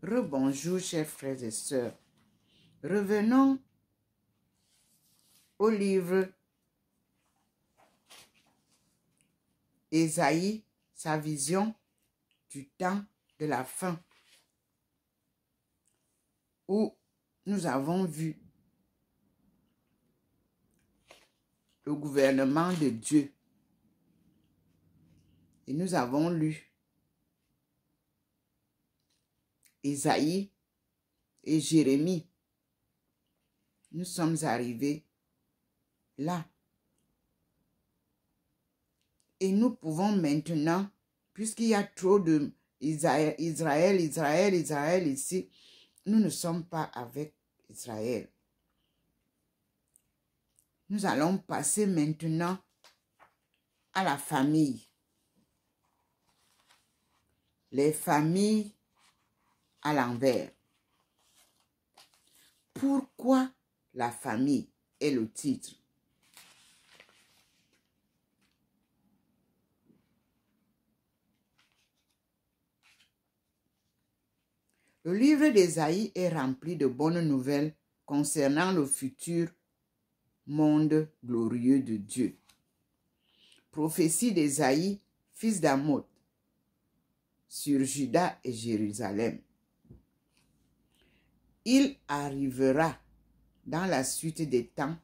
Rebonjour, chers frères et sœurs. Revenons au livre Esaïe, sa vision du temps de la fin, où nous avons vu le gouvernement de Dieu. Et nous avons lu Isaïe et Jérémie. Nous sommes arrivés là. Et nous pouvons maintenant, puisqu'il y a trop de Israël, Israël, Israël ici, nous ne sommes pas avec Israël. Nous allons passer maintenant à la famille. Les familles l'envers. Pourquoi la famille est le titre Le livre d'Ésaïe est rempli de bonnes nouvelles concernant le futur monde glorieux de Dieu. Prophétie d'Esaïe, fils d'Amoth, sur Juda et Jérusalem il arrivera dans la suite des temps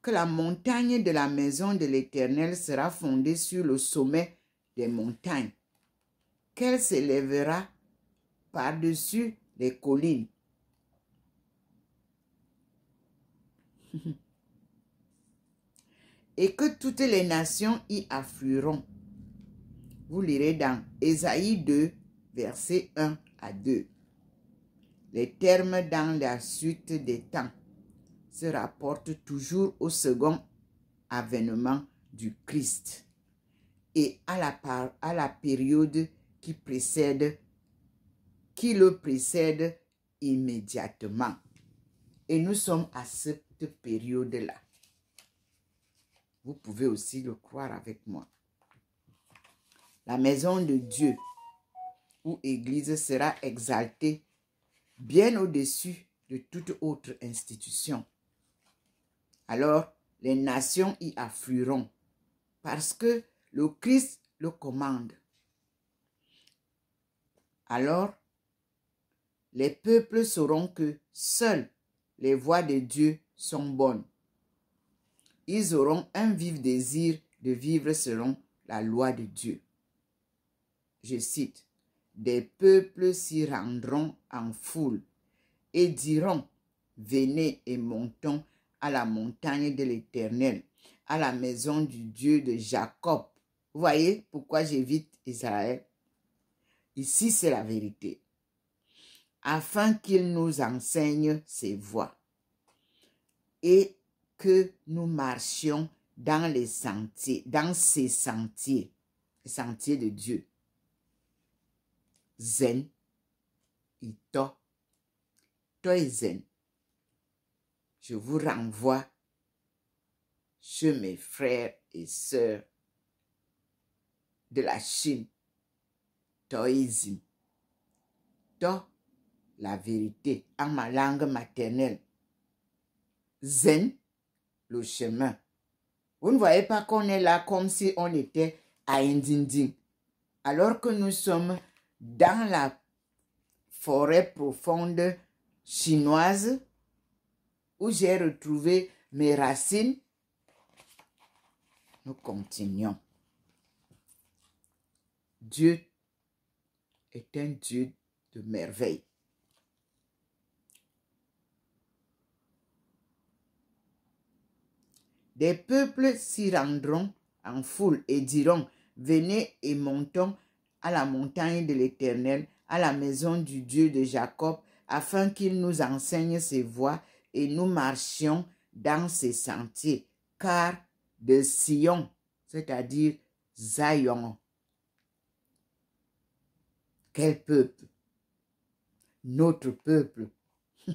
que la montagne de la maison de l'Éternel sera fondée sur le sommet des montagnes, qu'elle s'élèvera par-dessus les collines. Et que toutes les nations y afflueront. Vous lirez dans Ésaïe 2, versets 1 à 2. Les termes dans la suite des temps se rapportent toujours au second avènement du Christ et à la, période qui précède, qui le précède immédiatement. Et nous sommes à cette période-là. Vous pouvez aussi le croire avec moi. La maison de Dieu ou église sera exaltée bien au-dessus de toute autre institution. Alors, les nations y afflueront, parce que le Christ le commande. Alors, les peuples sauront que seules les voies de Dieu sont bonnes. Ils auront un vif désir de vivre selon la loi de Dieu. Je cite des peuples s'y rendront en foule et diront, venez et montons à la montagne de l'Éternel, à la maison du Dieu de Jacob. Vous voyez pourquoi j'évite Israël Ici, c'est la vérité. Afin qu'il nous enseigne ses voies et que nous marchions dans les sentiers, dans ces sentiers, les sentiers de Dieu zen et toi zen. Je vous renvoie chez mes frères et sœurs de la Chine. Zen. To, la vérité en ma langue maternelle. Zen, le chemin. Vous ne voyez pas qu'on est là comme si on était à Indinding, alors que nous sommes dans la forêt profonde chinoise où j'ai retrouvé mes racines. Nous continuons. Dieu est un Dieu de merveille. Des peuples s'y rendront en foule et diront, venez et montons à la montagne de l'Éternel, à la maison du Dieu de Jacob, afin qu'il nous enseigne ses voies et nous marchions dans ses sentiers. Car de Sion, c'est-à-dire Zion, quel peuple, notre peuple,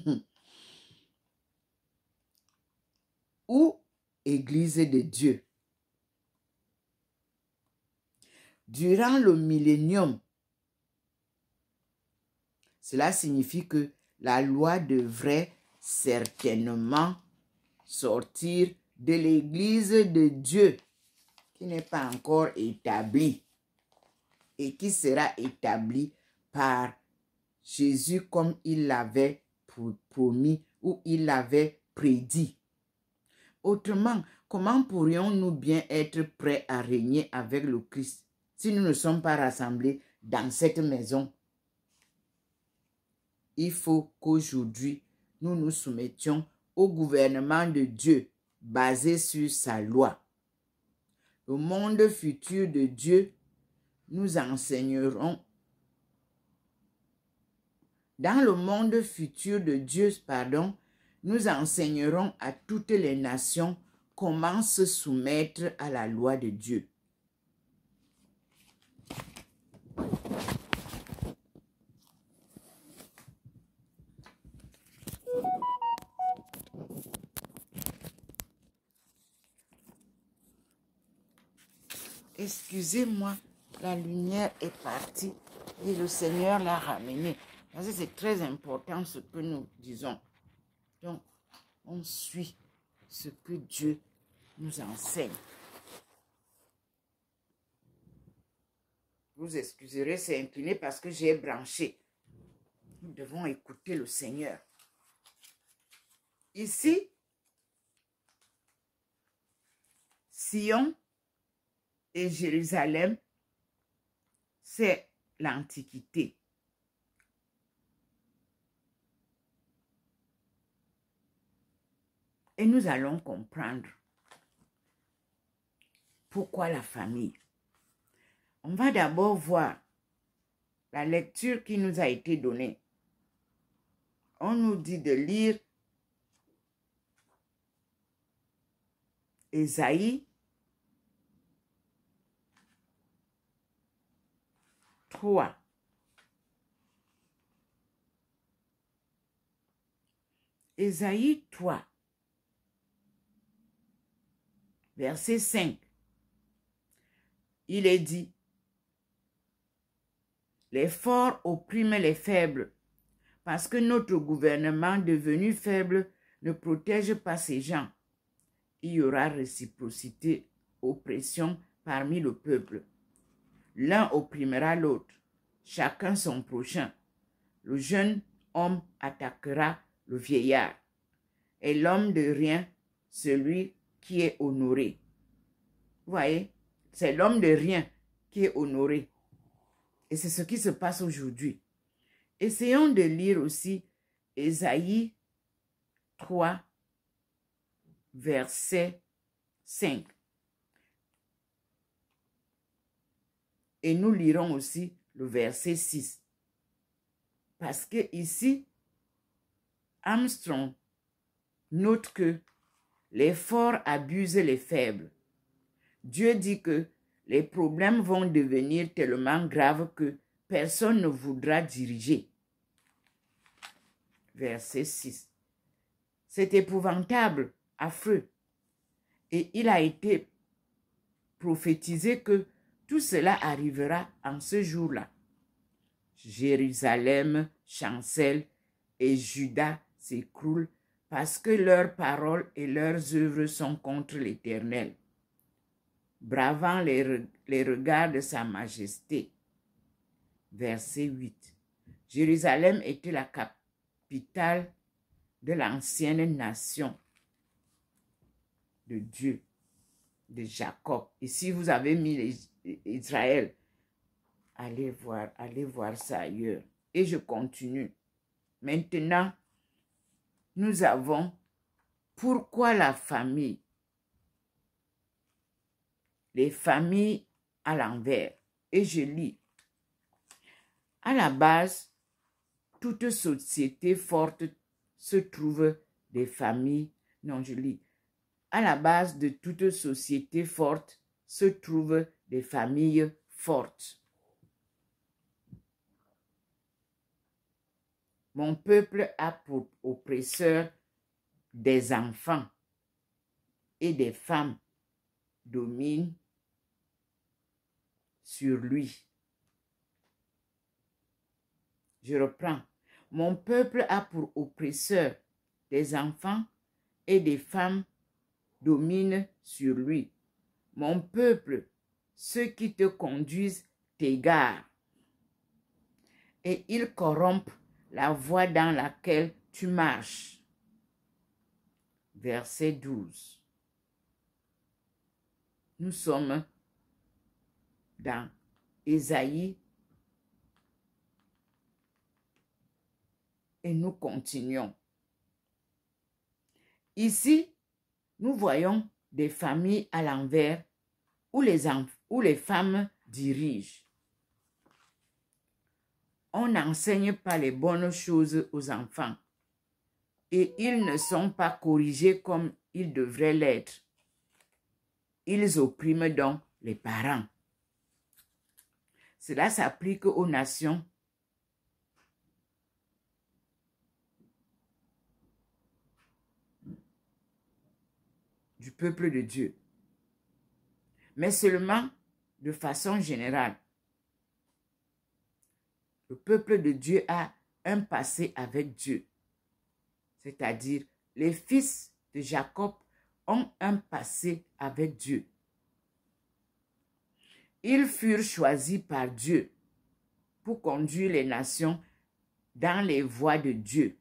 ou Église de Dieu, durant le millénium. Cela signifie que la loi devrait certainement sortir de l'Église de Dieu qui n'est pas encore établie et qui sera établie par Jésus comme il l'avait promis ou il l'avait prédit. Autrement, comment pourrions-nous bien être prêts à régner avec le Christ si nous ne sommes pas rassemblés dans cette maison, il faut qu'aujourd'hui, nous nous soumettions au gouvernement de Dieu basé sur sa loi. Le monde futur de Dieu nous enseignerons. Dans le monde futur de Dieu, pardon, nous enseignerons à toutes les nations comment se soumettre à la loi de Dieu. excusez-moi, la lumière est partie et le Seigneur l'a ramenée. c'est très important ce que nous disons. Donc, on suit ce que Dieu nous enseigne. Vous excuserez, c'est incliné parce que j'ai branché. Nous devons écouter le Seigneur. Ici, Sion et Jérusalem, c'est l'Antiquité. Et nous allons comprendre pourquoi la famille. On va d'abord voir la lecture qui nous a été donnée. On nous dit de lire Esaïe. 3. Ésaïe 3, verset 5. Il est dit, les forts oppriment les faibles, parce que notre gouvernement devenu faible ne protège pas ses gens. Il y aura réciprocité, oppression parmi le peuple. L'un opprimera l'autre, chacun son prochain. Le jeune homme attaquera le vieillard. Et l'homme de rien, celui qui est honoré. Vous voyez, c'est l'homme de rien qui est honoré. Et c'est ce qui se passe aujourd'hui. Essayons de lire aussi Ésaïe 3, verset 5. Et nous lirons aussi le verset 6. Parce que ici, Armstrong note que les forts abusent les faibles. Dieu dit que les problèmes vont devenir tellement graves que personne ne voudra diriger. Verset 6. C'est épouvantable, affreux. Et il a été prophétisé que tout cela arrivera en ce jour-là. Jérusalem chancelle et Judas s'écroule parce que leurs paroles et leurs œuvres sont contre l'Éternel. Bravant les, regards de Sa Majesté. Verset 8. Jérusalem était la capitale de l'ancienne nation de Dieu, de Jacob. si vous avez mis les... Israël. Allez voir, allez voir ça ailleurs. Et je continue. Maintenant, nous avons pourquoi la famille Les familles à l'envers. Et je lis. À la base, toute société forte se trouve des familles. Non, je lis. À la base de toute société forte se trouve des familles fortes. Mon peuple a pour oppresseur des enfants et des femmes dominent sur lui. Je reprends. Mon peuple a pour oppresseur des enfants et des femmes dominent sur lui. Mon peuple ceux qui te conduisent t'égarent et ils corrompent la voie dans laquelle tu marches. Verset 12. Nous sommes dans Esaïe et nous continuons. Ici, nous voyons des familles à l'envers où les enfants où les femmes dirigent. On n'enseigne pas les bonnes choses aux enfants et ils ne sont pas corrigés comme ils devraient l'être. Ils oppriment donc les parents. Cela s'applique aux nations. du peuple de Dieu, mais seulement de façon générale, le peuple de Dieu a un passé avec Dieu. C'est-à-dire, les fils de Jacob ont un passé avec Dieu. Ils furent choisis par Dieu pour conduire les nations dans les voies de Dieu.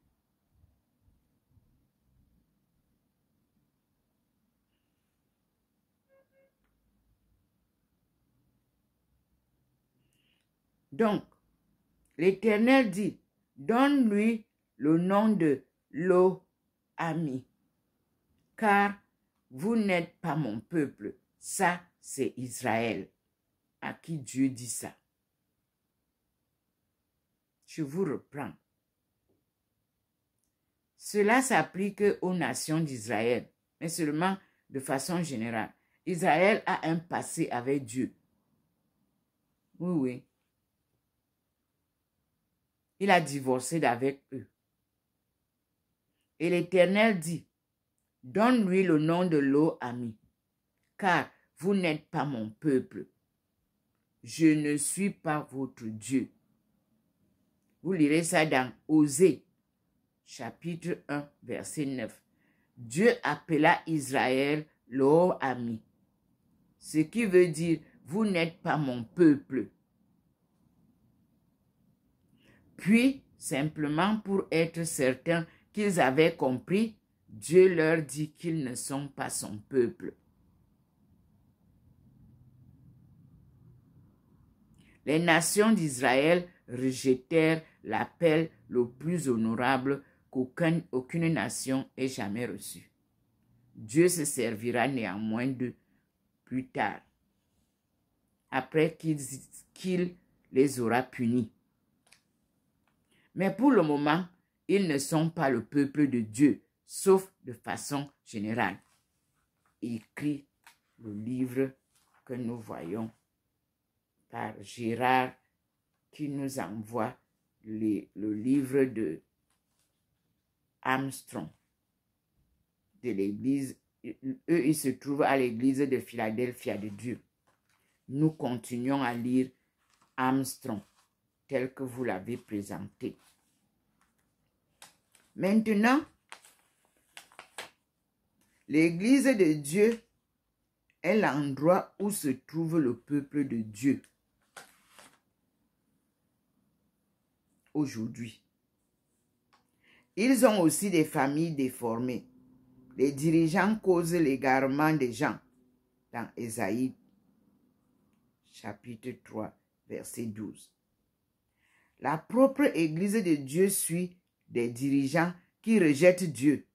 Donc, l'Éternel dit, donne-lui le nom de l'eau ami, car vous n'êtes pas mon peuple. Ça, c'est Israël, à qui Dieu dit ça. Je vous reprends. Cela s'applique aux nations d'Israël, mais seulement de façon générale. Israël a un passé avec Dieu. Oui, oui il a divorcé d'avec eux. Et l'Éternel dit, Donne-lui le nom de l'eau ami, car vous n'êtes pas mon peuple. Je ne suis pas votre Dieu. Vous lirez ça dans Osée, chapitre 1, verset 9. Dieu appela Israël l'eau ami, ce qui veut dire, vous n'êtes pas mon peuple. Puis, simplement pour être certain qu'ils avaient compris, Dieu leur dit qu'ils ne sont pas son peuple. Les nations d'Israël rejetèrent l'appel le plus honorable qu'aucune nation ait jamais reçu. Dieu se servira néanmoins de plus tard, après qu'il les aura punis. Mais pour le moment, ils ne sont pas le peuple de Dieu, sauf de façon générale. Écrit le livre que nous voyons par Gérard qui nous envoie le livre de Armstrong de l'église. Eux, ils se trouvent à l'église de Philadelphie de Dieu. Nous continuons à lire Armstrong tel que vous l'avez présenté. Maintenant, l'église de Dieu est l'endroit où se trouve le peuple de Dieu aujourd'hui. Ils ont aussi des familles déformées. Les dirigeants causent l'égarement des gens dans Ésaïe chapitre 3 verset 12. La propre église de Dieu suit des dirigeants qui rejettent Dieu.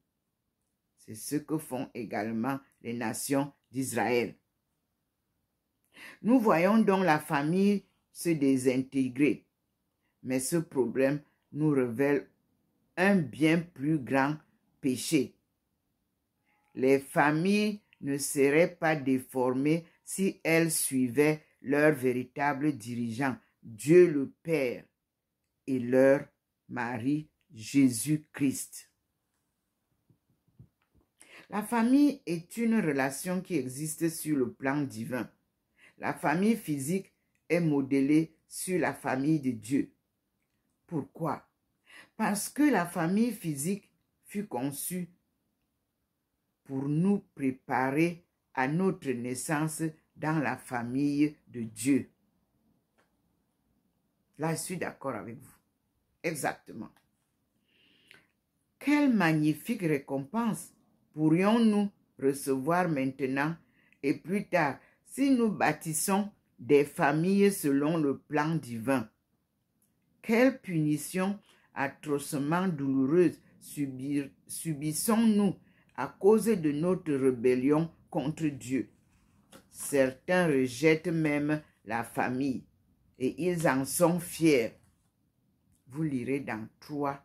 C'est ce que font également les nations d'Israël. Nous voyons donc la famille se désintégrer, mais ce problème nous révèle un bien plus grand péché. Les familles ne seraient pas déformées si elles suivaient leur véritable dirigeant, Dieu le Père, et leur mari Jésus-Christ. La famille est une relation qui existe sur le plan divin. La famille physique est modélée sur la famille de Dieu. Pourquoi Parce que la famille physique fut conçue pour nous préparer à notre naissance dans la famille de Dieu. Là, je suis d'accord avec vous. Exactement. Quelle magnifique récompense pourrions-nous recevoir maintenant et plus tard si nous bâtissons des familles selon le plan divin Quelle punition atrocement douloureuse subissons-nous à cause de notre rébellion contre Dieu Certains rejettent même la famille et ils en sont fiers. Vous lirez dans 3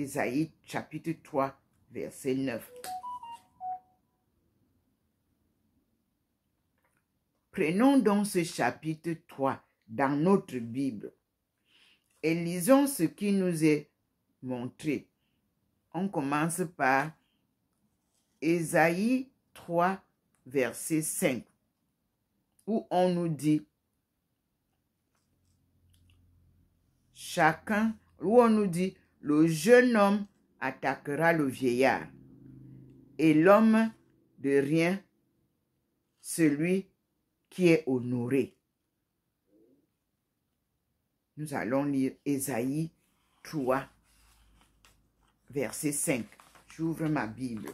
Ésaïe chapitre 3, verset 9. Prenons donc ce chapitre 3 dans notre Bible et lisons ce qui nous est montré. On commence par Esaïe 3, verset 5, où on nous dit, chacun, où on nous dit, le jeune homme attaquera le vieillard, et l'homme de rien, celui qui est honoré. Nous allons lire Esaïe 3, verset 5. J'ouvre ma Bible,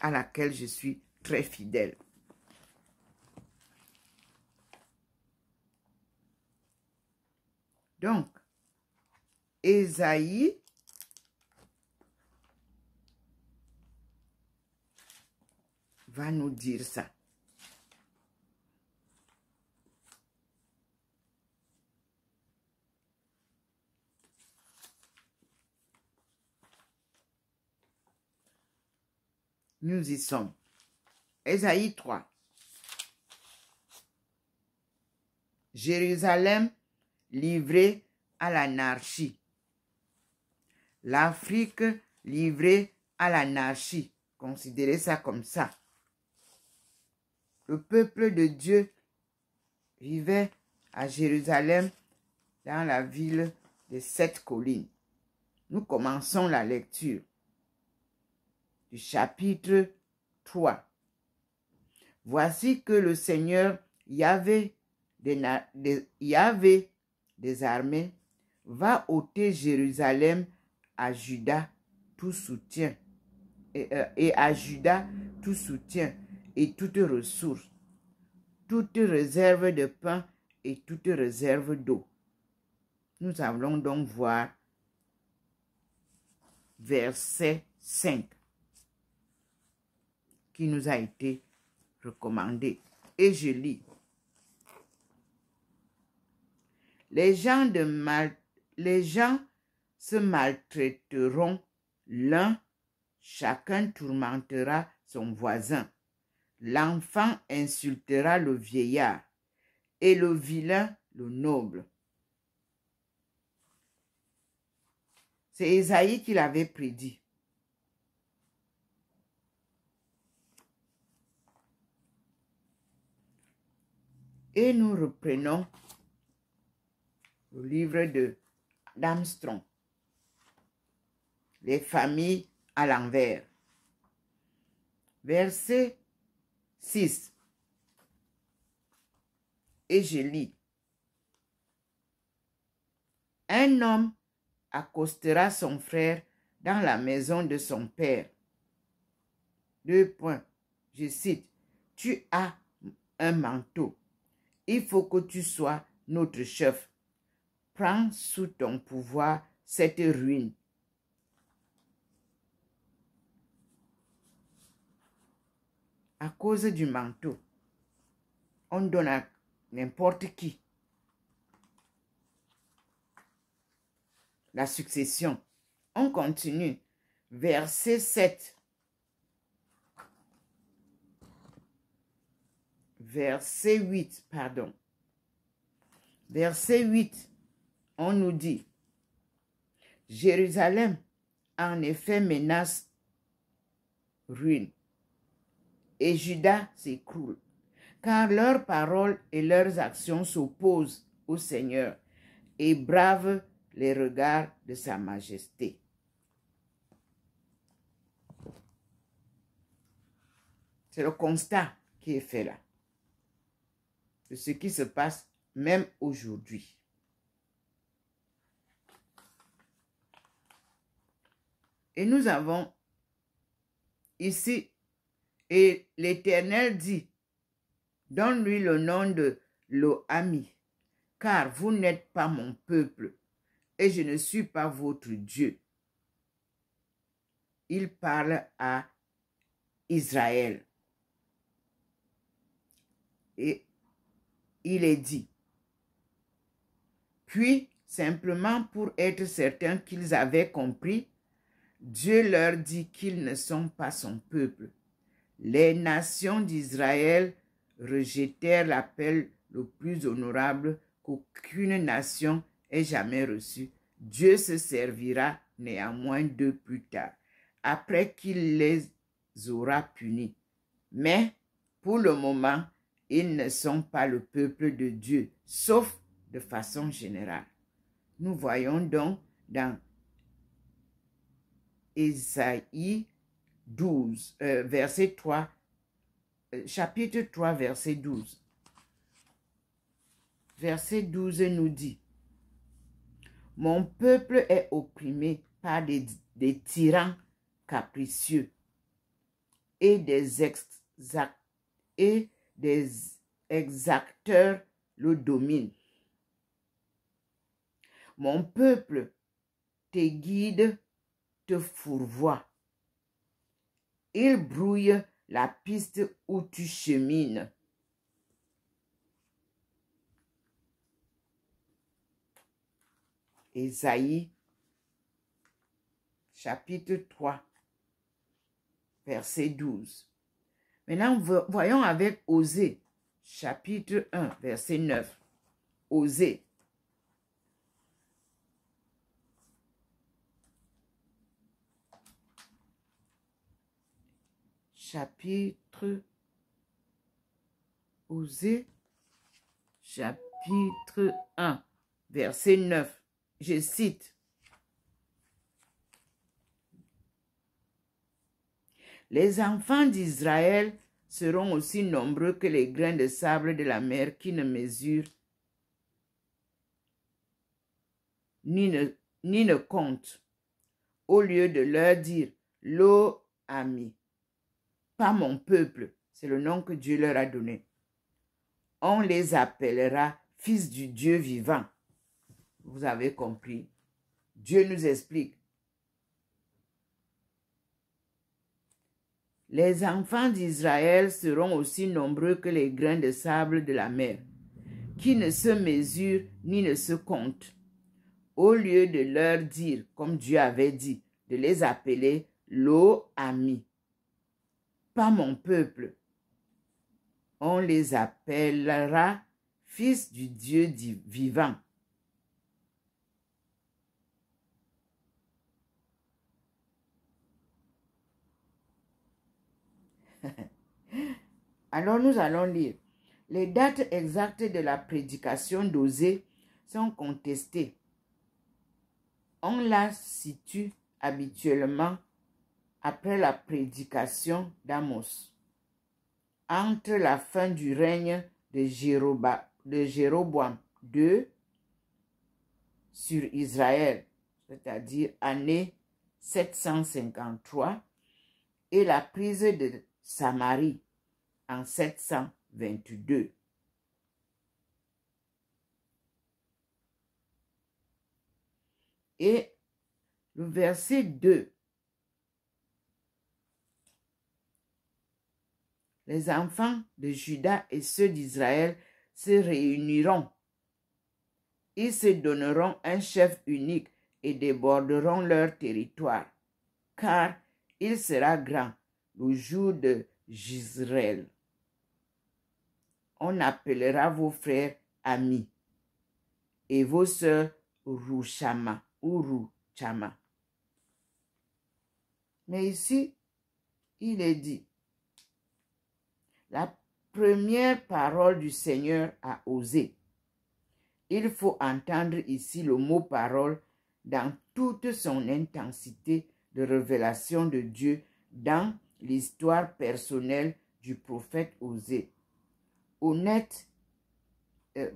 à laquelle je suis très fidèle. Donc, Esaïe va nous dire ça. Nous y sommes. Esaïe 3. Jérusalem livrée à l'anarchie l'Afrique livrée à l'anarchie. Considérez ça comme ça. Le peuple de Dieu vivait à Jérusalem dans la ville de sept collines. Nous commençons la lecture du chapitre 3. Voici que le Seigneur Yahvé Yahvé des armées va ôter Jérusalem à Judas tout soutien et, euh, à Judas tout soutien et toutes ressources toute réserve de pain et toute réserve d'eau. Nous allons donc voir verset 5 qui nous a été recommandé. Et je lis. Les gens de Mal, les gens se maltraiteront l'un, chacun tourmentera son voisin. L'enfant insultera le vieillard, et le vilain le noble. C'est Esaïe qui l'avait prédit. Et nous reprenons le livre de d'Armstrong les familles à l'envers. Verset 6. Et je lis. Un homme accostera son frère dans la maison de son père. Deux points. Je cite. Tu as un manteau. Il faut que tu sois notre chef. Prends sous ton pouvoir cette ruine. à cause du manteau, on donne à n'importe qui la succession. On continue. Verset 7. Verset 8, pardon. Verset 8, on nous dit, Jérusalem en effet menace ruine et Judas s'écroule, car leurs paroles et leurs actions s'opposent au Seigneur et bravent les regards de Sa Majesté. C'est le constat qui est fait là, de ce qui se passe même aujourd'hui. Et nous avons ici et l'Éternel dit, donne-lui le nom de Loami, car vous n'êtes pas mon peuple, et je ne suis pas votre Dieu. Il parle à Israël. Et il est dit, puis, simplement pour être certain qu'ils avaient compris, Dieu leur dit qu'ils ne sont pas son peuple les nations d'Israël rejetèrent l'appel le plus honorable qu'aucune nation ait jamais reçu. Dieu se servira néanmoins d'eux plus tard, après qu'il les aura punis. Mais, pour le moment, ils ne sont pas le peuple de Dieu, sauf de façon générale. Nous voyons donc dans Ésaïe 12, euh, verset 3, euh, chapitre 3, verset 12. Verset 12 nous dit, Mon peuple est opprimé par des, tyrans capricieux et des, et des exacteurs le dominent. Mon peuple tes guides te fourvoient il brouille la piste où tu chemines. Esaïe, chapitre 3, verset 12. Maintenant, voyons avec Osée, chapitre 1, verset 9. Osée, chapitre Osée chapitre 1 verset 9 je cite Les enfants d'Israël seront aussi nombreux que les grains de sable de la mer qui ne mesurent ni ne, ni comptent. Au lieu de leur dire, l'eau mis mon peuple, c'est le nom que Dieu leur a donné. On les appellera fils du Dieu vivant. Vous avez compris. Dieu nous explique. Les enfants d'Israël seront aussi nombreux que les grains de sable de la mer, qui ne se mesurent ni ne se comptent. Au lieu de leur dire, comme Dieu avait dit, de les appeler l'eau amie, pas mon peuple. On les appellera fils du Dieu vivant. Alors nous allons lire. Les dates exactes de la prédication d'Osée sont contestées. On la situe habituellement après la prédication d'Amos. Entre la fin du règne de, de Jéroboam II sur Israël, c'est-à-dire année 753, et la prise de Samarie en 722. Et le verset 2 les enfants de Judas et ceux d'Israël se réuniront. Ils se donneront un chef unique et déborderont leur territoire, car il sera grand le jour de Jisraël. On appellera vos frères amis et vos sœurs Rouchama ou Rouchama. Mais ici, il est dit la première parole du Seigneur à osé. Il faut entendre ici le mot parole dans toute son intensité de révélation de Dieu dans l'histoire personnelle du prophète osé Honnête, le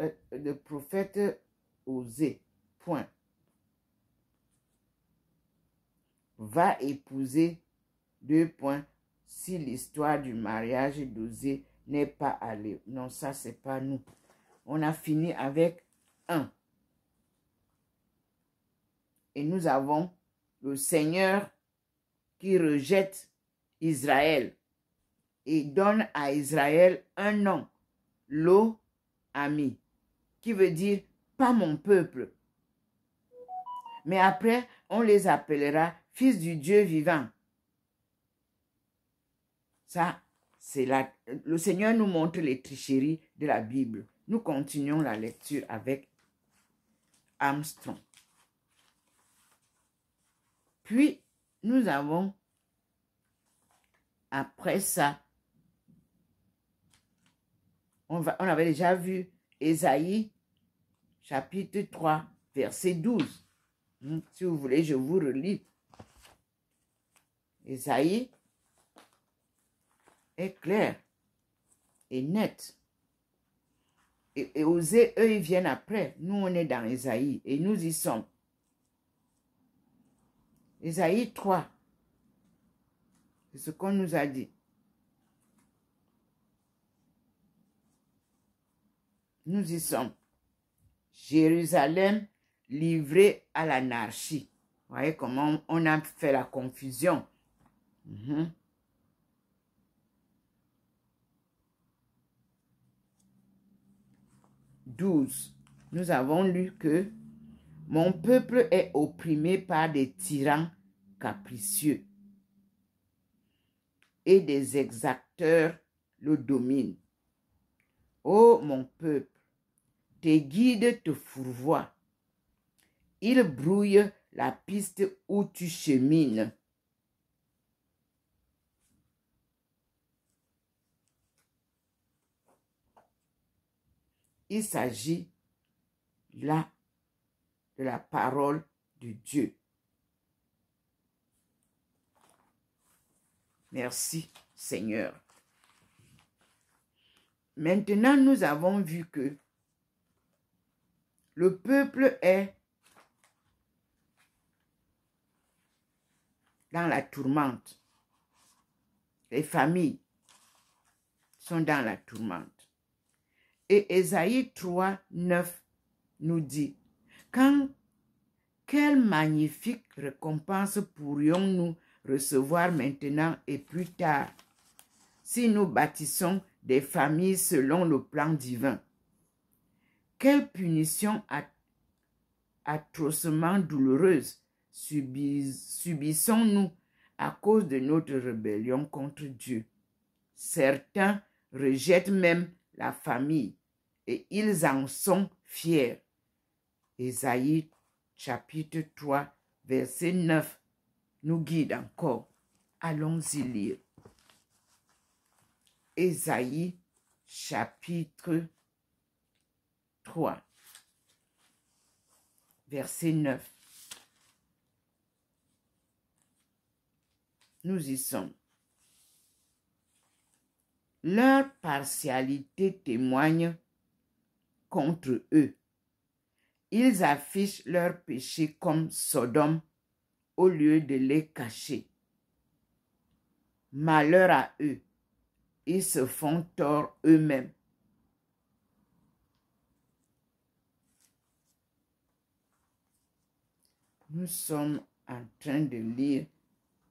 euh, prophète Osé, point. Va épouser, deux points, si l'histoire du mariage d'Osée n'est pas allée. Non, ça, n'est pas nous. On a fini avec un. Et nous avons le Seigneur qui rejette Israël et donne à Israël un nom, lo ami, qui veut dire pas mon peuple. Mais après, on les appellera fils du Dieu vivant. Ça, c'est la... Le Seigneur nous montre les tricheries de la Bible. Nous continuons la lecture avec Armstrong. Puis, nous avons, après ça, on, va, on avait déjà vu Esaïe, chapitre 3, verset 12. Hmm, si vous voulez, je vous relis. Esaïe, est clair et net. Et, oser, eux, ils viennent après. Nous, on est dans Esaïe et nous y sommes. Esaïe 3, c'est ce qu'on nous a dit. Nous y sommes. Jérusalem livrée à l'anarchie. Vous voyez comment on a fait la confusion. -hmm. nous avons lu que mon peuple est opprimé par des tyrans capricieux et des exacteurs le dominent. Ô mon peuple, tes guides te fourvoient. Ils brouillent la piste où tu chemines. Il s'agit là de la parole de Dieu. Merci Seigneur. Maintenant, nous avons vu que le peuple est dans la tourmente. Les familles sont dans la tourmente. Et Esaïe 3, 9 nous dit, quand quelle magnifique récompense pourrions-nous recevoir maintenant et plus tard si nous bâtissons des familles selon le plan divin Quelle punition atrocement douloureuse subissons-nous à cause de notre rébellion contre Dieu Certains rejettent même la famille et ils en sont fiers. Esaïe, chapitre 3, verset 9 nous guide encore. Allons-y lire. Esaïe, chapitre 3, verset 9. Nous y sommes. Leur partialité témoigne contre eux. Ils affichent leurs péchés comme Sodome au lieu de les cacher. Malheur à eux, ils se font tort eux-mêmes. Nous sommes en train de lire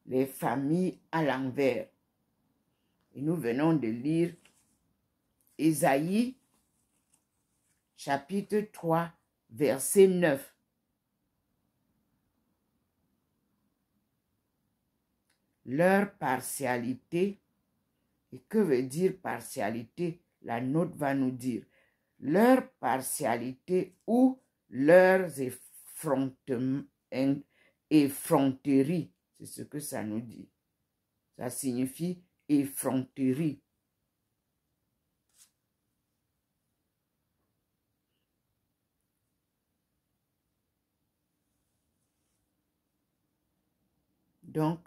Les familles à l'envers. Et nous venons de lire Esaïe chapitre 3, verset 9. Leur partialité, et que veut dire partialité La note va nous dire. Leur partialité ou leurs hein, effronterie, c'est ce que ça nous dit. Ça signifie effronterie Donc,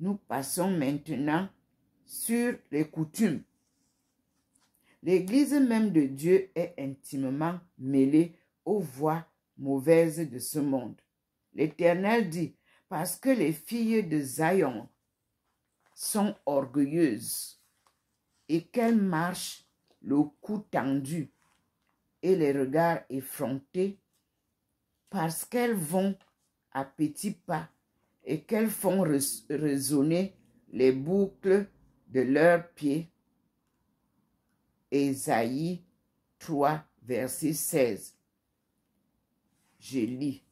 nous passons maintenant sur les coutumes. L'Église même de Dieu est intimement mêlée aux voies mauvaises de ce monde. L'Éternel dit, parce que les filles de Zion sont orgueilleuses et qu'elles marchent le cou tendu et les regards effrontés, parce qu'elles vont à petits pas et qu'elles font résonner les boucles de leurs pieds. Ésaïe 3, verset 16. Je lis.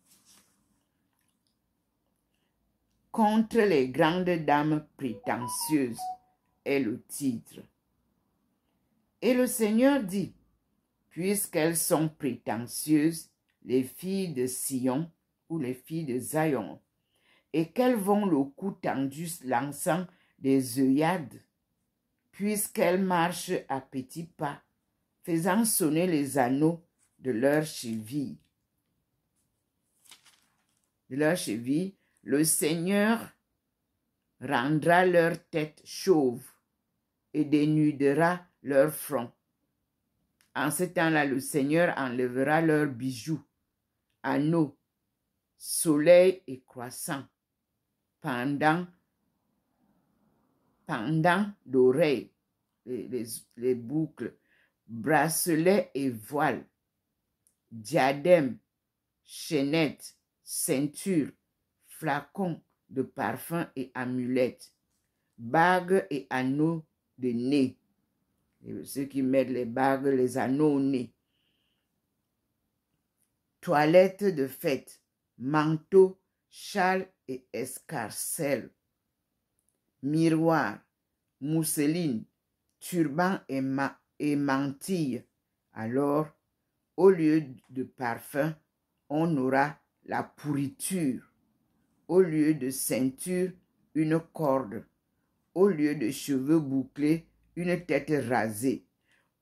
Contre les grandes dames prétentieuses est le titre. Et le Seigneur dit, puisqu'elles sont prétentieuses, les filles de Sion ou les filles de Zion, et qu'elles vont le cou tendu lançant des œillades, puisqu'elles marchent à petits pas, faisant sonner les anneaux de leurs chevilles. De leur cheville, le Seigneur rendra leur tête chauve et dénudera leur front. En ce temps-là, le Seigneur enlèvera leurs bijoux, anneaux, soleil et croissant, pendant, pendant d'oreilles, les, boucles, bracelets et voiles, diadèmes chaînette, ceinture, flacons de parfum et amulettes bagues et anneaux de nez. ceux qui mettent les bagues, les anneaux au nez. Toilette de fête, manteau Châle et escarcelle, miroir, mousseline, turban et, mantille. Alors, au lieu de parfum, on aura la pourriture. Au lieu de ceinture, une corde. Au lieu de cheveux bouclés, une tête rasée.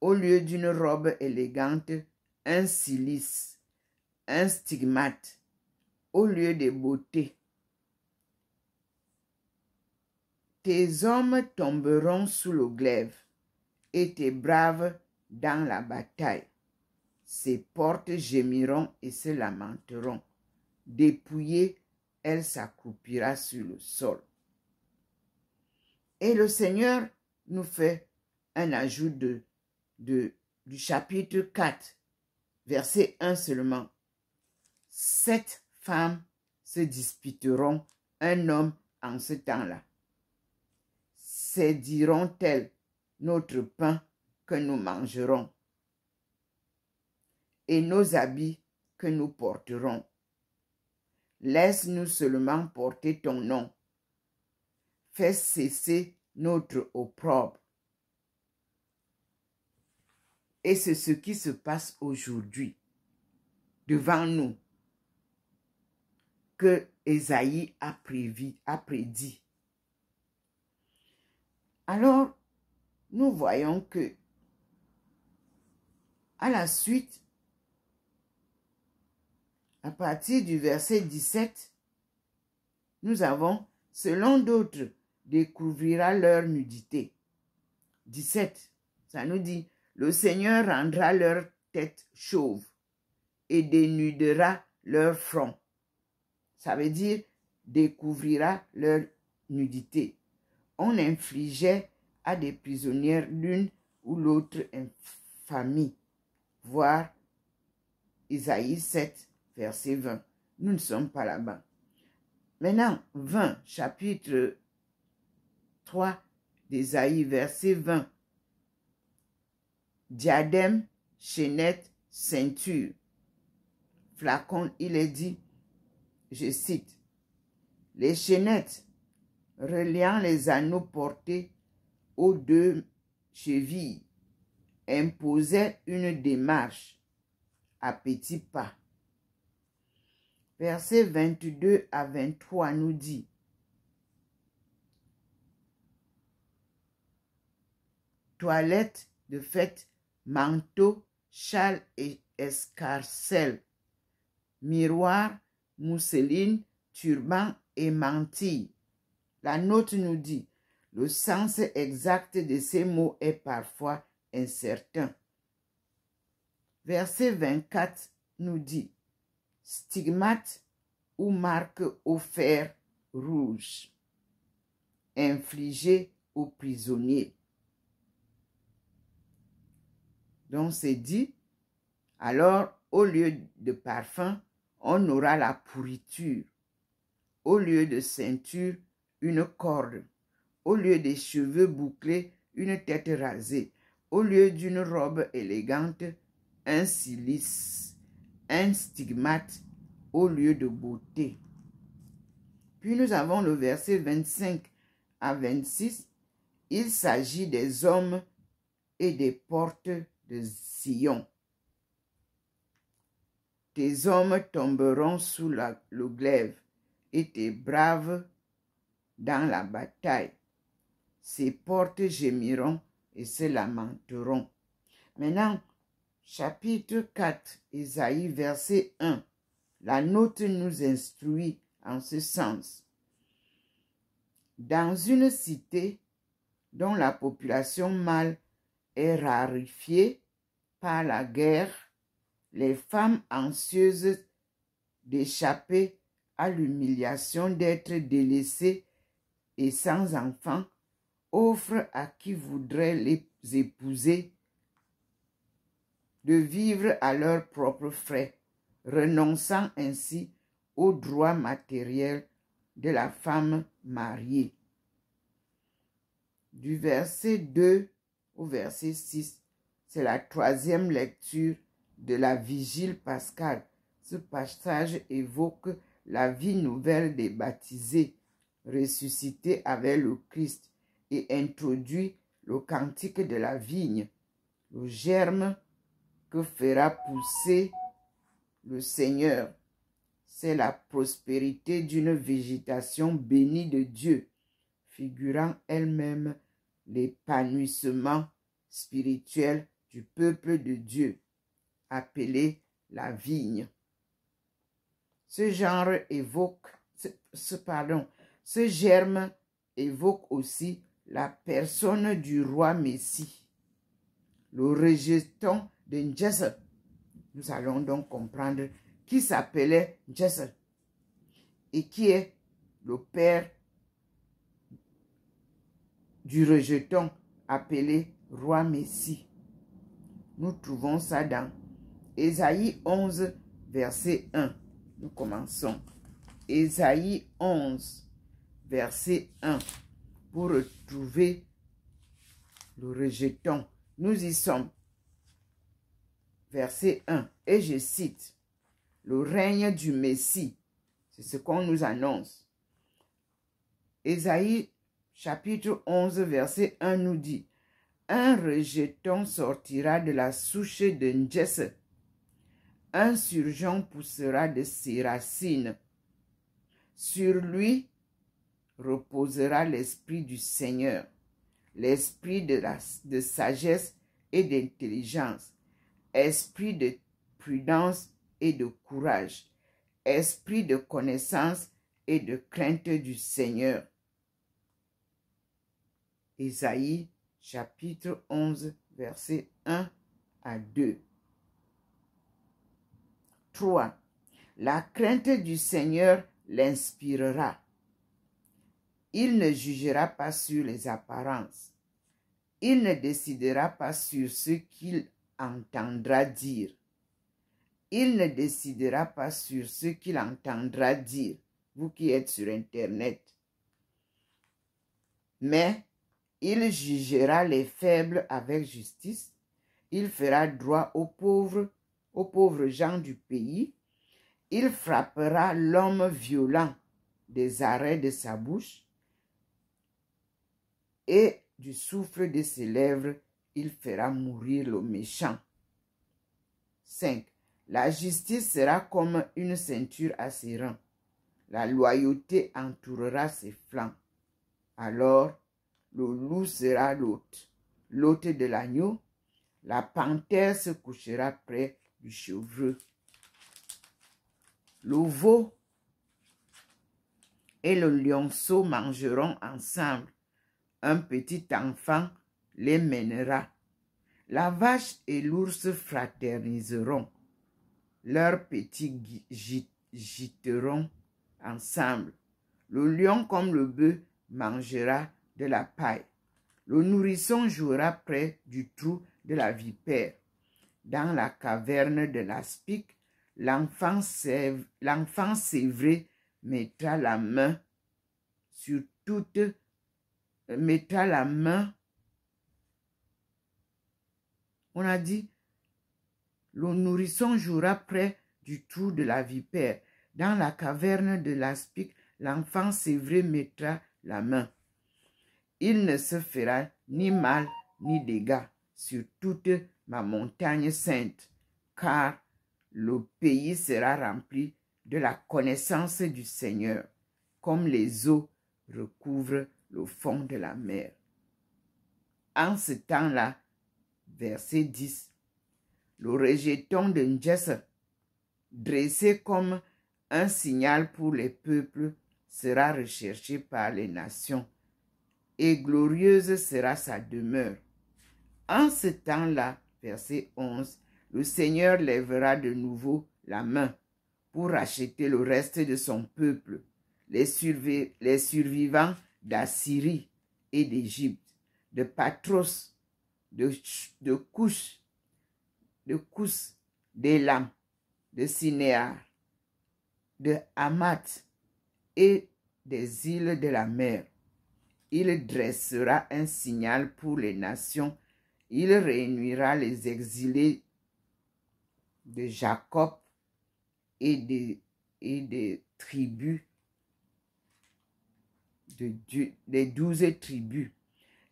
Au lieu d'une robe élégante, un cilice, un stigmate, au lieu des beautés, Tes hommes tomberont sous le glaive et tes braves dans la bataille. Ses portes gémiront et se lamenteront. Dépouillée, elle s'accroupira sur le sol. Et le Seigneur nous fait un ajout de, du chapitre 4, verset 1 seulement. Sept femmes se disputeront un homme en ce temps-là. sédiront diront-elles notre pain que nous mangerons et nos habits que nous porterons. Laisse-nous seulement porter ton nom. Fais cesser notre opprobre. Et c'est ce qui se passe aujourd'hui devant nous que Esaïe a, a prédit. Alors, nous voyons que à la suite, à partir du verset 17, nous avons « Selon d'autres, découvrira leur nudité ». 17, ça nous dit « Le Seigneur rendra leur tête chauve et dénudera leur front ça veut dire découvrira leur nudité. On infligeait à des prisonnières l'une ou l'autre infamie. Voir Isaïe 7, verset 20. Nous ne sommes pas là-bas. Maintenant, 20, chapitre 3 d'Isaïe, verset 20. Diadème, chaînette, ceinture. Flacon, il est dit, je cite, les chaînettes reliant les anneaux portés aux deux chevilles imposaient une démarche à petits pas. Versets 22 à 23 nous dit Toilette de fête, manteau, châle et escarcelle, miroir, mousseline, turban et mantille. La note nous dit, le sens exact de ces mots est parfois incertain. Verset 24 nous dit, stigmate ou marque au fer rouge, infligé au prisonnier. Donc c'est dit, alors au lieu de parfum, on aura la pourriture. Au lieu de ceinture, une corde. Au lieu des cheveux bouclés, une tête rasée. Au lieu d'une robe élégante, un cilice, un stigmate au lieu de beauté. Puis nous avons le verset 25 à 26. Il s'agit des hommes et des portes de Sion. Tes hommes tomberont sous le glaive et tes braves dans la bataille. Ses portes gémiront et se lamenteront. Maintenant, chapitre 4, Isaïe, verset 1. La note nous instruit en ce sens. Dans une cité dont la population mâle est rarifiée par la guerre, les femmes anxieuses d'échapper à l'humiliation d'être délaissées et sans enfants offrent à qui voudrait les épouser de vivre à leurs propres frais, renonçant ainsi aux droits matériels de la femme mariée. Du verset 2 au verset 6, c'est la troisième lecture de la vigile pascale. Ce passage évoque la vie nouvelle des baptisés, ressuscités avec le Christ, et introduit le cantique de la vigne, le germe que fera pousser le Seigneur. C'est la prospérité d'une végétation bénie de Dieu, figurant elle-même l'épanouissement spirituel du peuple de Dieu appelé la vigne. Ce genre évoque, ce, pardon, ce germe évoque aussi la personne du roi Messie, le rejeton de Njessel. Nous allons donc comprendre qui s'appelait Njessel et qui est le père du rejeton appelé roi Messie. Nous trouvons ça dans Ésaïe 11, verset 1. Nous commençons. Ésaïe 11, verset 1. Pour retrouver le rejeton. Nous y sommes. Verset 1. Et je cite. Le règne du Messie. C'est ce qu'on nous annonce. Ésaïe chapitre 11, verset 1 nous dit. Un rejeton sortira de la souche de Njesse un surgeon poussera de ses racines. Sur lui reposera l'Esprit du Seigneur, l'Esprit de, de sagesse et d'intelligence, esprit de prudence et de courage, esprit de connaissance et de crainte du Seigneur. Ésaïe chapitre 11 verset 1 à 2. La crainte du Seigneur l'inspirera. Il ne jugera pas sur les apparences. Il ne décidera pas sur ce qu'il entendra dire. Il ne décidera pas sur ce qu'il entendra dire, vous qui êtes sur Internet. Mais il jugera les faibles avec justice. Il fera droit aux pauvres aux pauvres gens du pays, il frappera l'homme violent des arrêts de sa bouche et du souffle de ses lèvres, il fera mourir le méchant. 5. La justice sera comme une ceinture à ses rangs. La loyauté entourera ses flancs. Alors, le loup sera l'hôte, l'hôte de l'agneau. La panthère se couchera près je Le veau et le lionceau mangeront ensemble. Un petit enfant les mènera. La vache et l'ours fraterniseront. Leurs petits gîteront ensemble. Le lion comme le bœuf mangera de la paille. Le nourrisson jouera près du trou de la vipère dans la caverne de l'aspic, l'enfant sévré mettra la main sur toute, mettra la main, on a dit, le nourrisson jouera près du trou de la vipère. Dans la caverne de l'aspic, l'enfant sévré mettra la main. Il ne se fera ni mal ni dégât sur toute ma montagne sainte, car le pays sera rempli de la connaissance du Seigneur, comme les eaux recouvrent le fond de la mer. En ce temps-là, verset 10, le rejeton de Njess, dressé comme un signal pour les peuples, sera recherché par les nations, et glorieuse sera sa demeure. En ce temps-là, verset 11, le Seigneur lèvera de nouveau la main pour racheter le reste de son peuple, les, survivants d'Assyrie et d'Égypte, de Patros, de, de Couche, de Kous, de Sinéar, de Hamat et des îles de la mer. Il dressera un signal pour les nations il réunira les exilés de Jacob et des, et tribus, de des douze tribus.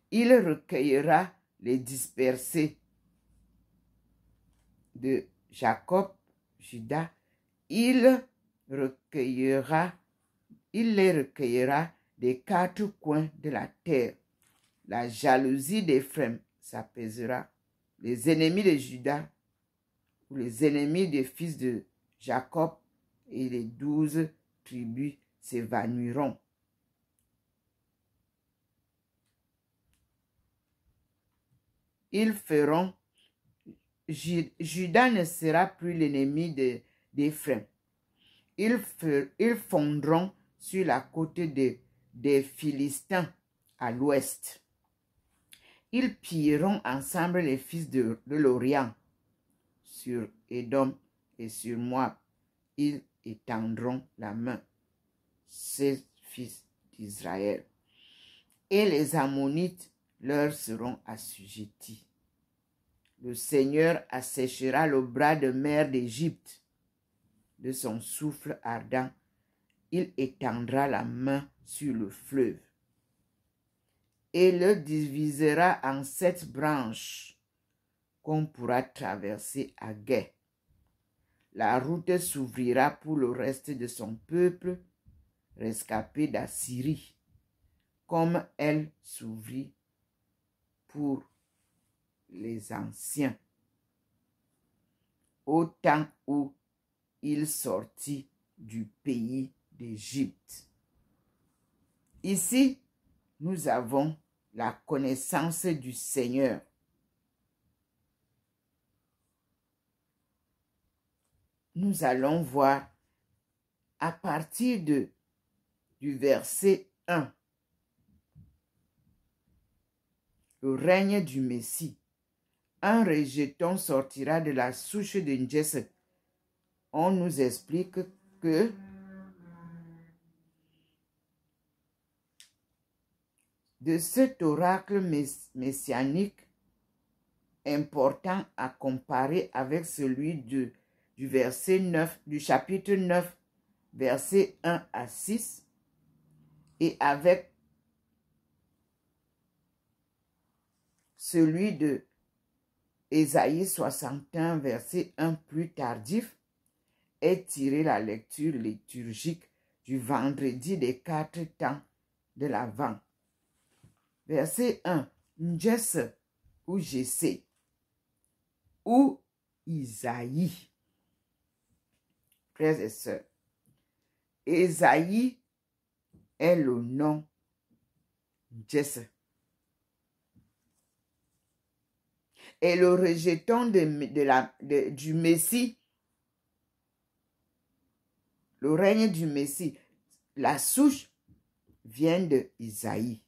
Il recueillera les dispersés de Jacob, Judas. Il recueillera, il les recueillera des quatre coins de la terre. La jalousie d'Ephraim s'apaisera. Les ennemis de Judas, ou les ennemis des fils de Jacob et les douze tribus s'évanouiront. Ils feront, Judas ne sera plus l'ennemi des Ils, ils fondront sur la côte des Philistins à l'ouest. Ils pilleront ensemble les fils de, l'Orient. Sur Édom et sur moi, ils étendront la main. Ces fils d'Israël. Et les Ammonites leur seront assujettis. Le Seigneur asséchera le bras de mer d'Égypte. De son souffle ardent, il étendra la main sur le fleuve et le divisera en sept branches qu'on pourra traverser à guet. La route s'ouvrira pour le reste de son peuple rescapé d'Assyrie, comme elle s'ouvrit pour les anciens, au temps où il sortit du pays d'Égypte. Ici, nous avons la connaissance du Seigneur. Nous allons voir à partir de, du verset 1 le règne du Messie. Un rejeton sortira de la souche de Jesse. On nous explique que de cet oracle messianique important à comparer avec celui du verset chapitre 9, versets 1 à 6, et avec celui de Ésaïe 61, verset 1 plus tardif, est tiré la lecture liturgique du vendredi des quatre temps de l'Avent verset 1, N'jesse ou Jesse ou Isaïe. Frères et sœurs, Isaïe est le nom Ndjesse Et le rejeton du Messie, le règne du Messie, la souche vient de Isaïe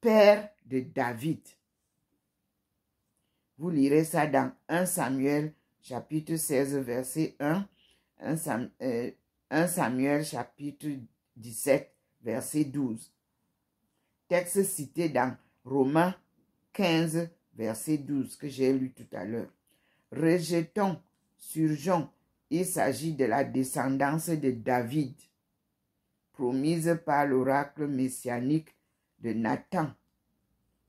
père de David. Vous lirez ça dans 1 Samuel chapitre 16 verset 1, 1, euh, Samuel chapitre 17 verset 12. Texte cité dans Romains 15 verset 12 que j'ai lu tout à l'heure. Rejetons, surgeons, il s'agit de la descendance de David, promise par l'oracle messianique de Nathan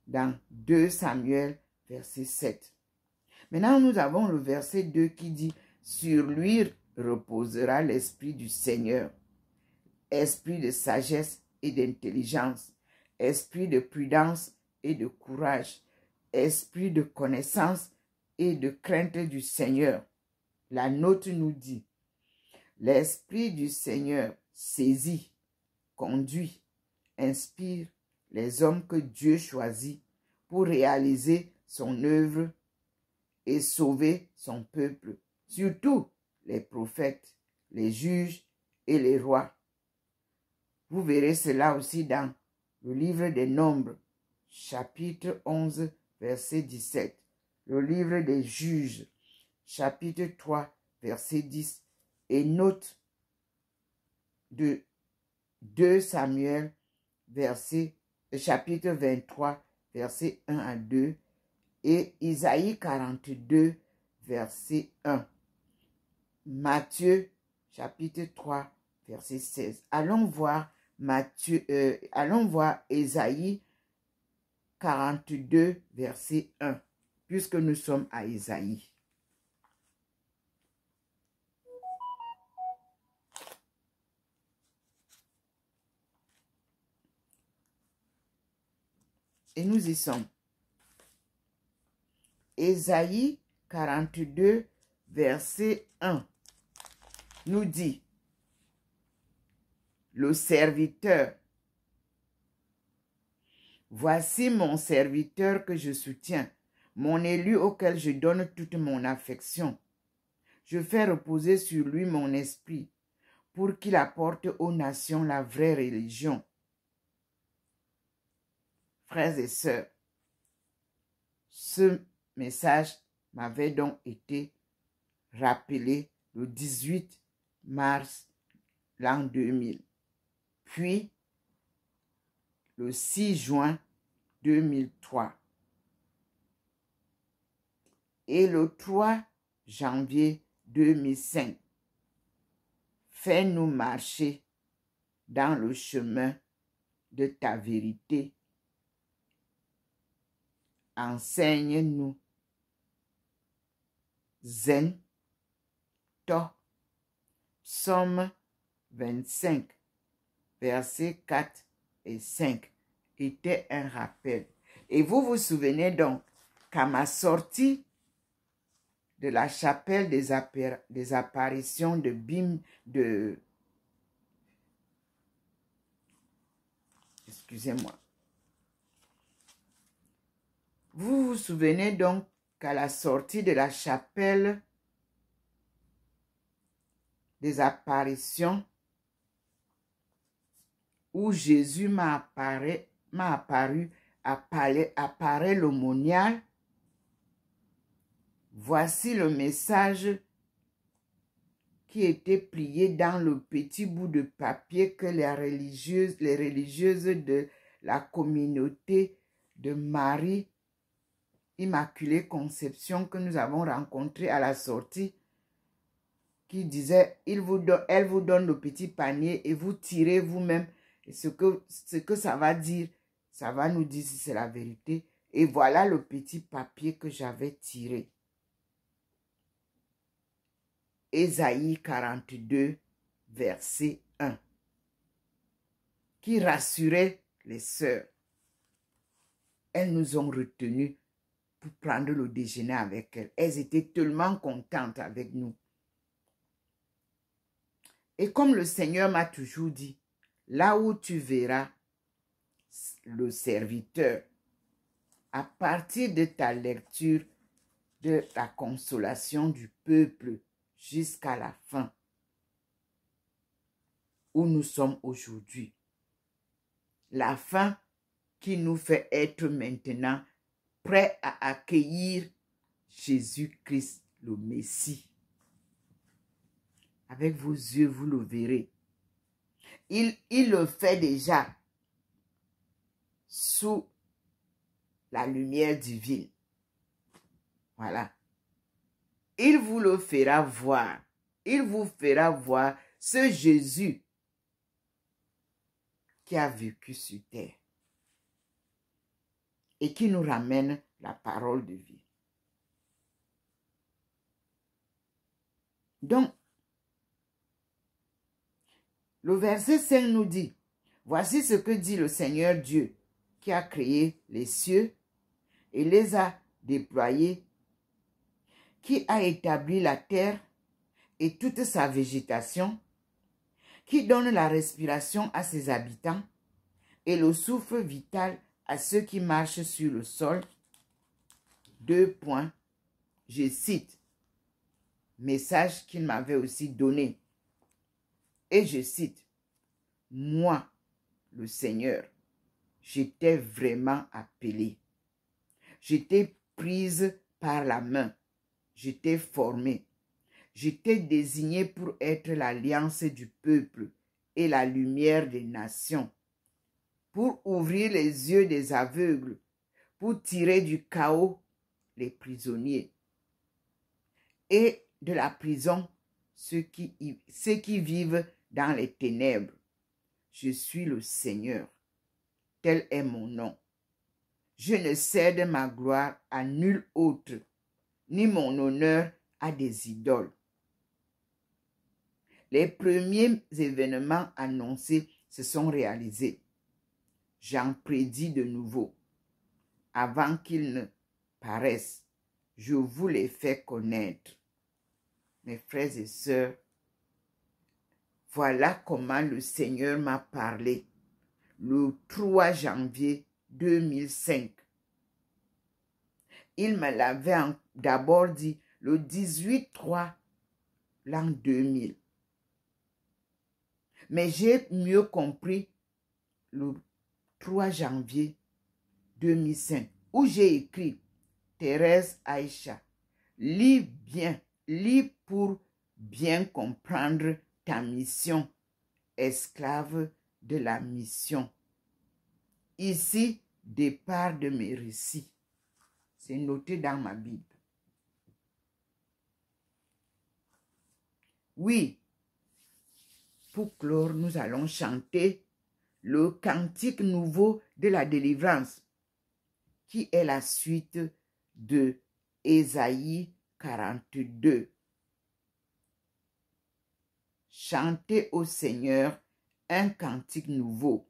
dans 2 Samuel, verset 7. Maintenant, nous avons le verset 2 qui dit, Sur lui reposera l'Esprit du Seigneur, esprit de sagesse et d'intelligence, esprit de prudence et de courage, esprit de connaissance et de crainte du Seigneur. La note nous dit, L'Esprit du Seigneur saisit, conduit, inspire, les hommes que Dieu choisit pour réaliser son œuvre et sauver son peuple, surtout les prophètes, les juges et les rois. Vous verrez cela aussi dans le livre des Nombres, chapitre 11, verset 17, le livre des Juges, chapitre 3, verset 10, et note de 2 Samuel, verset chapitre 23, verset 1 à 2 et Isaïe 42, verset 1. Matthieu chapitre 3, verset 16. Allons voir Matthieu, euh, allons voir Isaïe 42, verset 1, puisque nous sommes à Isaïe. et nous y sommes. Ésaïe 42, verset 1 nous dit, le serviteur, voici mon serviteur que je soutiens, mon élu auquel je donne toute mon affection. Je fais reposer sur lui mon esprit, pour qu'il apporte aux nations la vraie religion frères et sœurs. Ce message m'avait donc été rappelé le 18 mars l'an 2000, puis le 6 juin 2003 et le 3 janvier 2005. Fais-nous marcher dans le chemin de ta vérité Enseigne-nous. Zen, To, Somme 25, versets 4 et 5 était un rappel. Et vous vous souvenez donc qu'à ma sortie de la chapelle des apparitions de Bim, de... Excusez-moi. Vous vous souvenez donc qu'à la sortie de la chapelle des apparitions, où Jésus m'a apparu, apparaît, apparaît voici le message qui était plié dans le petit bout de papier que les religieuses, les religieuses de la communauté de Marie Immaculée Conception que nous avons rencontrée à la sortie qui disait il vous elle vous donne le petit panier et vous tirez vous-même ce que, ce que ça va dire ça va nous dire si c'est la vérité et voilà le petit papier que j'avais tiré Ésaïe 42 verset 1 qui rassurait les sœurs elles nous ont retenu prendre le déjeuner avec elles. Elles étaient tellement contentes avec nous. Et comme le Seigneur m'a toujours dit, là où tu verras le serviteur, à partir de ta lecture de la consolation du peuple jusqu'à la fin, où nous sommes aujourd'hui. La fin qui nous fait être maintenant prêt à accueillir Jésus-Christ, le Messie. Avec vos yeux, vous le verrez. Il, il le fait déjà sous la lumière divine. Voilà. Il vous le fera voir. Il vous fera voir ce Jésus qui a vécu sur terre et qui nous ramène la parole de vie. Donc, le verset 5 nous dit, voici ce que dit le Seigneur Dieu qui a créé les cieux et les a déployés, qui a établi la terre et toute sa végétation, qui donne la respiration à ses habitants et le souffle vital à ceux qui marchent sur le sol. Deux points. Je cite. Message qu'il m'avait aussi donné. Et je cite. Moi, le Seigneur, j'étais vraiment appelé. J'étais prise par la main. J'étais formée. J'étais désignée pour être l'alliance du peuple et la lumière des nations pour ouvrir les yeux des aveugles, pour tirer du chaos les prisonniers et de la prison ceux qui, vivent dans les ténèbres. Je suis le Seigneur. Tel est mon nom. Je ne cède ma gloire à nul autre, ni mon honneur à des idoles. Les premiers événements annoncés se sont réalisés j'en prédis de nouveau. Avant qu'ils ne paraissent, je vous les fais connaître. Mes frères et sœurs, voilà comment le Seigneur m'a parlé le 3 janvier 2005. Il me l'avait d'abord dit le 18-3 l'an 2000. Mais j'ai mieux compris le 3 janvier 2005, où j'ai écrit Thérèse Aïcha, lis bien, lis pour bien comprendre ta mission, esclave de la mission. Ici, départ de mes récits. C'est noté dans ma Bible. Oui, pour clore, nous allons chanter le cantique nouveau de la délivrance, qui est la suite de Ésaïe 42. Chantez au Seigneur un cantique nouveau.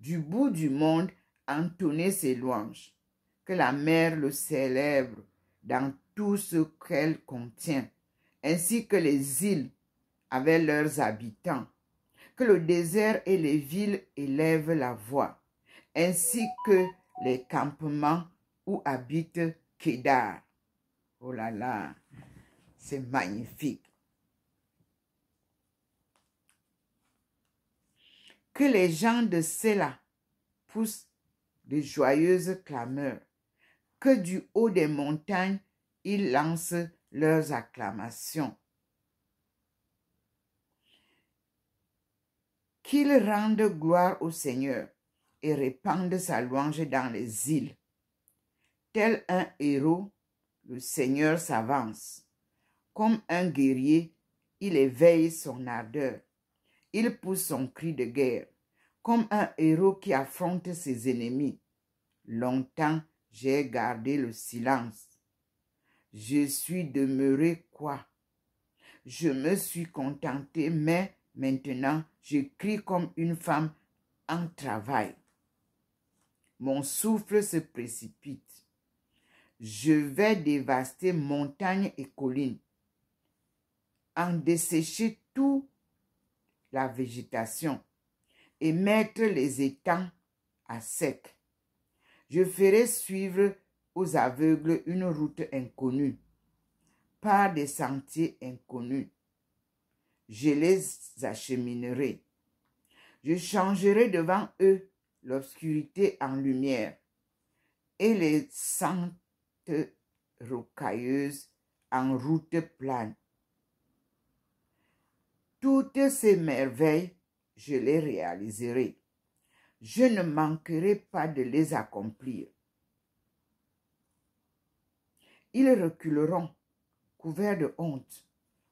Du bout du monde, entonnez ses louanges. Que la mer le célèbre dans tout ce qu'elle contient, ainsi que les îles avec leurs habitants que le désert et les villes élèvent la voix, ainsi que les campements où habite Kedar. Oh là là, c'est magnifique. Que les gens de Sela poussent de joyeuses clameurs, que du haut des montagnes ils lancent leurs acclamations. Qu'il rende gloire au Seigneur et répande sa louange dans les îles. Tel un héros, le Seigneur s'avance. Comme un guerrier, il éveille son ardeur. Il pousse son cri de guerre, comme un héros qui affronte ses ennemis. Longtemps j'ai gardé le silence. Je suis demeuré quoi Je me suis contenté, mais Maintenant, je crie comme une femme en travail. Mon souffle se précipite. Je vais dévaster montagnes et collines, en dessécher toute la végétation et mettre les étangs à sec. Je ferai suivre aux aveugles une route inconnue, par des sentiers inconnus je les acheminerai. Je changerai devant eux l'obscurité en lumière et les sentes rocailleuses en route plane. Toutes ces merveilles, je les réaliserai. Je ne manquerai pas de les accomplir. Ils reculeront, couverts de honte,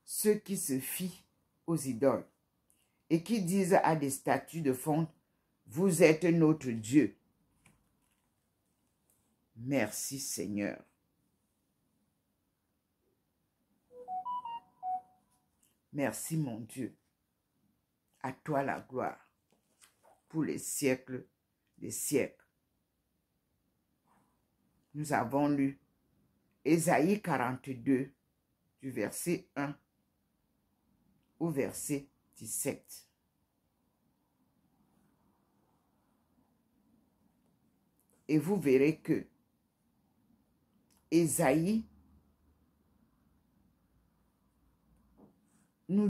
ceux qui se fient aux idoles et qui disent à des statues de fonte, vous êtes notre Dieu. Merci Seigneur. Merci mon Dieu. À toi la gloire pour les siècles des siècles. Nous avons lu Ésaïe 42 du verset 1 au verset 17. Et vous verrez que Esaïe